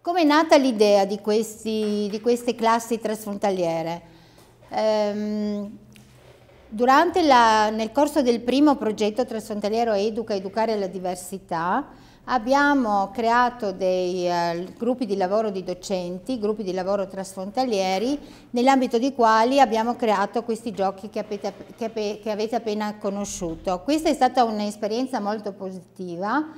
Come è nata l'idea di, di, queste classi trasfrontaliere? Ehm, la, nel corso del primo progetto trasfrontaliero Educa, Educare alla diversità, Abbiamo creato dei uh, gruppi di lavoro di docenti, gruppi di lavoro trasfrontalieri, nell'ambito dei quali abbiamo creato questi giochi che avete, che, che avete appena conosciuto. Questa è stata un'esperienza molto positiva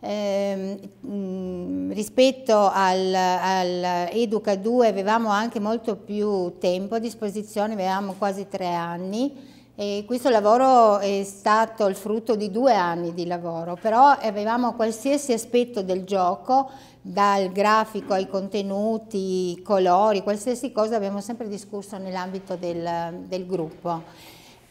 eh, mh, rispetto al, al Educa 2 avevamo anche molto più tempo a disposizione, avevamo quasi tre anni e questo lavoro è stato il frutto di due anni di lavoro, però avevamo qualsiasi aspetto del gioco, dal grafico ai contenuti, colori, qualsiasi cosa abbiamo sempre discusso nell'ambito del, del gruppo.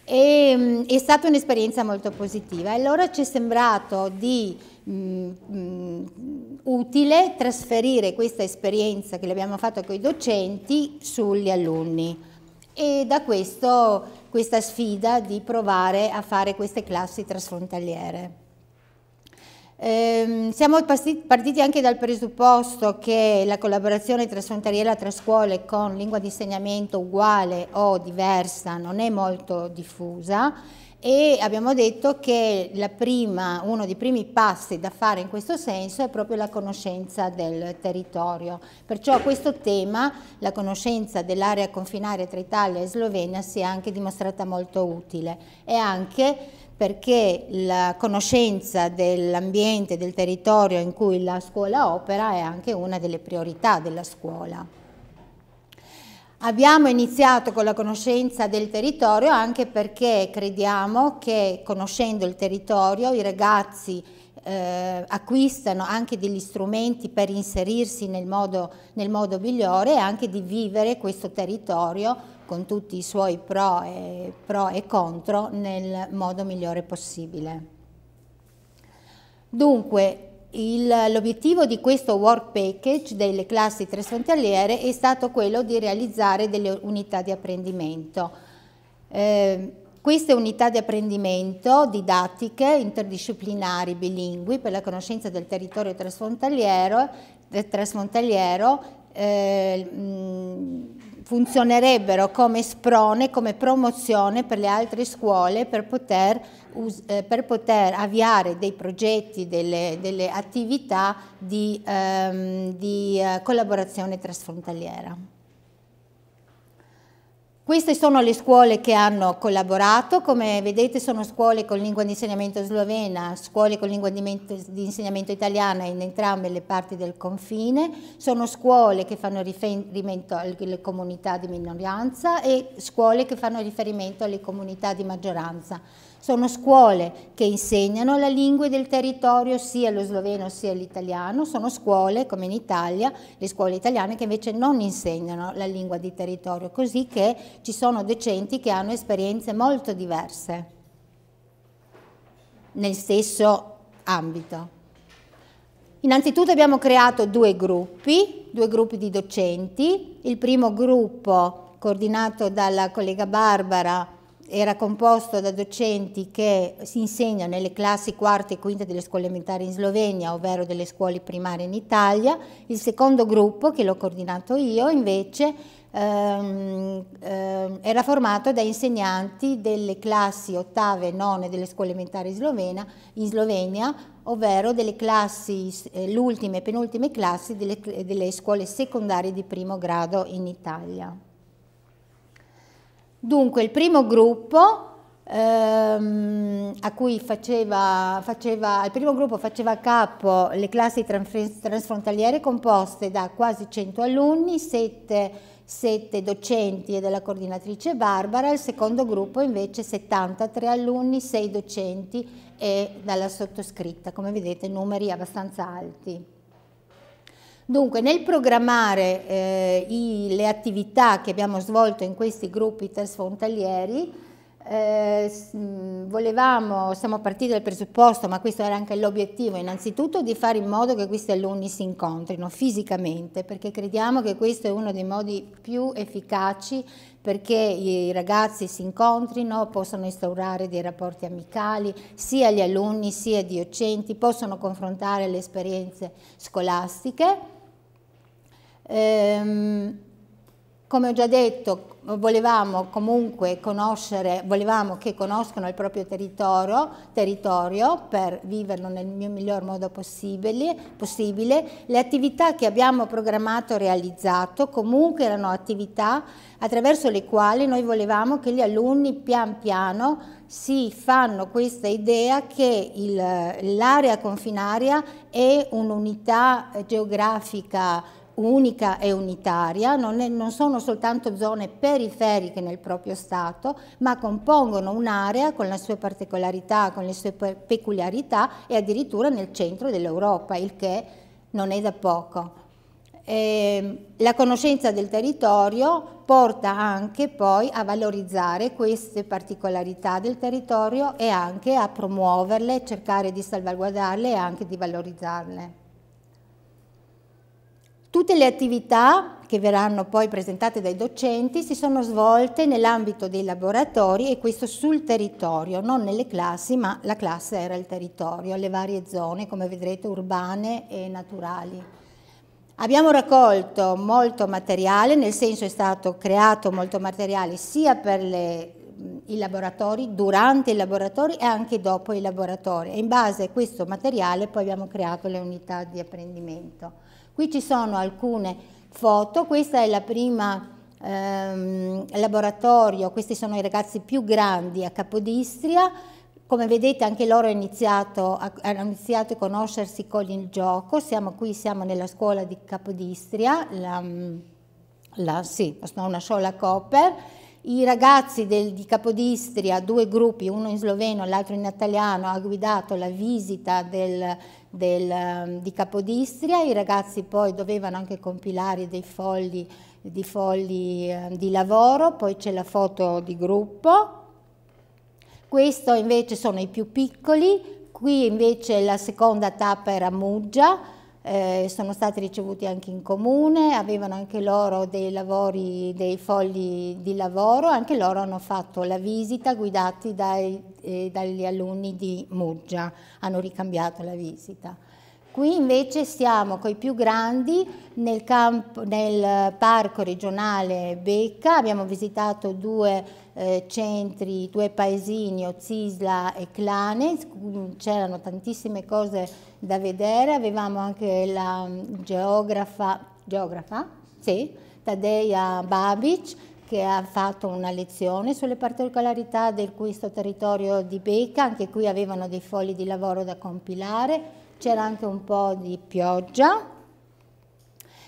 E, mm, è stata un'esperienza molto positiva. e Allora ci è sembrato di, mh, mm, mh, mm, utile trasferire questa esperienza che l'abbiamo fatta con i docenti sugli alunni e da questo questa sfida di provare a fare queste classi trasfrontaliere. Ehm, siamo partiti anche dal presupposto che la collaborazione trasfrontaliera tra scuole con lingua di insegnamento uguale o diversa non è molto diffusa e abbiamo detto che prima, uno dei primi passi da fare in questo senso è proprio la conoscenza del territorio. Perciò questo tema, la conoscenza dell'area confinaria tra Italia e Slovenia, si è anche dimostrata molto utile e anche perché la conoscenza dell'ambiente, del territorio in cui la scuola opera è anche una delle priorità della scuola. Abbiamo iniziato con la conoscenza del territorio anche perché crediamo che conoscendo il territorio i ragazzi eh, acquistano anche degli strumenti per inserirsi nel modo, nel modo migliore e anche di vivere questo territorio con tutti i suoi pro e, pro e contro nel modo migliore possibile. Dunque, l'obiettivo di questo work package delle classi trasfrontaliere è stato quello di realizzare delle unità di apprendimento. Eh, queste unità di apprendimento didattiche interdisciplinari bilingui per la conoscenza del territorio trasfrontaliero, trasfrontaliero eh, mh, funzionerebbero come sprone, come promozione per le altre scuole per poter, eh, per poter avviare dei progetti, delle, delle attività di, ehm, di eh, collaborazione trasfrontaliera. Queste sono le scuole che hanno collaborato, come vedete sono scuole con lingua di insegnamento slovena, scuole con lingua di insegnamento italiana in entrambe le parti del confine, sono scuole che fanno riferimento alle comunità di minoranza e scuole che fanno riferimento alle comunità di maggioranza. Sono scuole che insegnano la lingua del territorio, sia lo sloveno sia l'italiano, sono scuole, come in Italia, le scuole italiane che invece non insegnano la lingua di territorio, così che ci sono docenti che hanno esperienze molto diverse nel stesso ambito. Innanzitutto abbiamo creato due gruppi, due gruppi di docenti. Il primo gruppo, coordinato dalla collega Barbara, era composto da docenti che si insegnano nelle classi quarta e quinta delle scuole elementari in Slovenia, ovvero delle scuole primarie in Italia. Il secondo gruppo, che l'ho coordinato io, invece ehm, ehm, era formato da insegnanti delle classi ottave e none delle scuole elementari in Slovenia, in Slovenia ovvero delle classi, eh, l'ultime e penultime classi delle, delle scuole secondarie di primo grado in Italia. Dunque il primo gruppo ehm, a cui faceva, faceva, primo gruppo faceva capo le classi transfrontaliere composte da quasi 100 alunni, 7, 7 docenti e della coordinatrice Barbara, il secondo gruppo invece 73 alunni, 6 docenti e dalla sottoscritta, come vedete numeri abbastanza alti. Dunque, nel programmare eh, i, le attività che abbiamo svolto in questi gruppi trasfrontalieri, eh, volevamo, siamo partiti dal presupposto, ma questo era anche l'obiettivo, innanzitutto di fare in modo che questi alunni si incontrino fisicamente, perché crediamo che questo è uno dei modi più efficaci perché i ragazzi si incontrino, possono instaurare dei rapporti amicali, sia gli alunni sia i docenti, possono confrontare le esperienze scolastiche Ehm, come ho già detto, volevamo comunque conoscere, volevamo che conoscano il proprio territorio, territorio per viverlo nel miglior modo possibile, possibile, Le attività che abbiamo programmato e realizzato comunque erano attività attraverso le quali noi volevamo che gli alunni pian piano si fanno questa idea che l'area confinaria è un'unità geografica unica e unitaria, non, è, non sono soltanto zone periferiche nel proprio Stato, ma compongono un'area con le sue particolarità, con le sue peculiarità e addirittura nel centro dell'Europa, il che non è da poco. E ehm, la conoscenza del territorio porta anche poi a valorizzare queste particolarità del territorio e anche a promuoverle, cercare di salvaguardarle e anche di valorizzarle. Tutte le attività che verranno poi presentate dai docenti si sono svolte nell'ambito dei laboratori e questo sul territorio, non nelle classi, ma la classe era il territorio, le varie zone, come vedrete, urbane e naturali. Abbiamo raccolto molto materiale, nel senso è stato creato molto materiale sia per le, i laboratori, durante i laboratori e anche dopo i laboratori. E in base a questo materiale poi abbiamo creato le unità di apprendimento. Qui ci sono alcune foto, questa è la prima ehm, laboratorio, questi sono i ragazzi più grandi a Capodistria, come vedete anche loro hanno iniziato, hanno iniziato a conoscersi con il gioco, siamo qui, siamo nella scuola di Capodistria, la, la, sì, una scuola Copper, i ragazzi del, di Capodistria, due gruppi, uno in sloveno e l'altro in italiano, ha guidato la visita del, del, ehm, di Capodistria, i ragazzi poi dovevano anche compilare dei fogli di, fogli, ehm, di lavoro, poi c'è la foto di gruppo. Questo invece sono i più piccoli, qui invece la seconda tappa era Muggia, eh, sono stati ricevuti anche in comune, avevano anche loro dei lavori, dei fogli di lavoro, anche loro hanno fatto la visita guidati dai, eh, dagli alunni di Muggia, hanno ricambiato la visita. Qui invece siamo con i più grandi nel, campo, nel parco regionale Becca, abbiamo visitato due eh, centri, due paesini, Ozzisla e Clanes, mm, c'erano tantissime cose da vedere, avevamo anche la mm, geografa, geografa? Sì, Tadeia Babic che ha fatto una lezione sulle particolarità di questo territorio di Becca, anche qui avevano dei fogli di lavoro da compilare, c'era anche un po' di pioggia.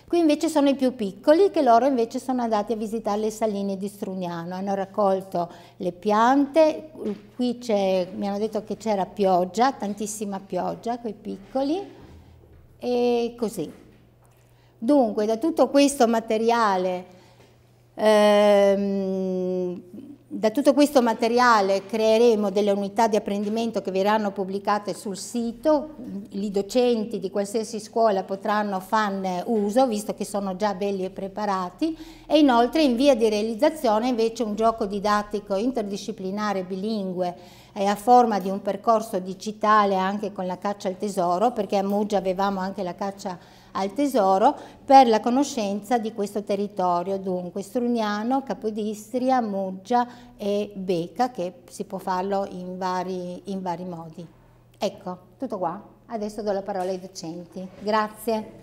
Qui invece sono i più piccoli che loro invece sono andati a visitare le saline di Strugnano, hanno raccolto le piante, qui mi hanno detto che c'era pioggia, tantissima pioggia, quei piccoli, e così. Dunque, da tutto questo materiale ehm, da tutto questo materiale creeremo delle unità di apprendimento che verranno pubblicate sul sito, i docenti di qualsiasi scuola potranno farne uso, visto che sono già belli e preparati, e inoltre in via di realizzazione invece un gioco didattico interdisciplinare bilingue è eh, a forma di un percorso digitale anche con la caccia al tesoro, perché a Muggia avevamo anche la caccia al tesoro, al Tesoro per la conoscenza di questo territorio, dunque Strugnano, Capodistria, Muggia e Becca, che si può farlo in vari, in vari modi. Ecco, tutto qua. Adesso do la parola ai docenti. Grazie.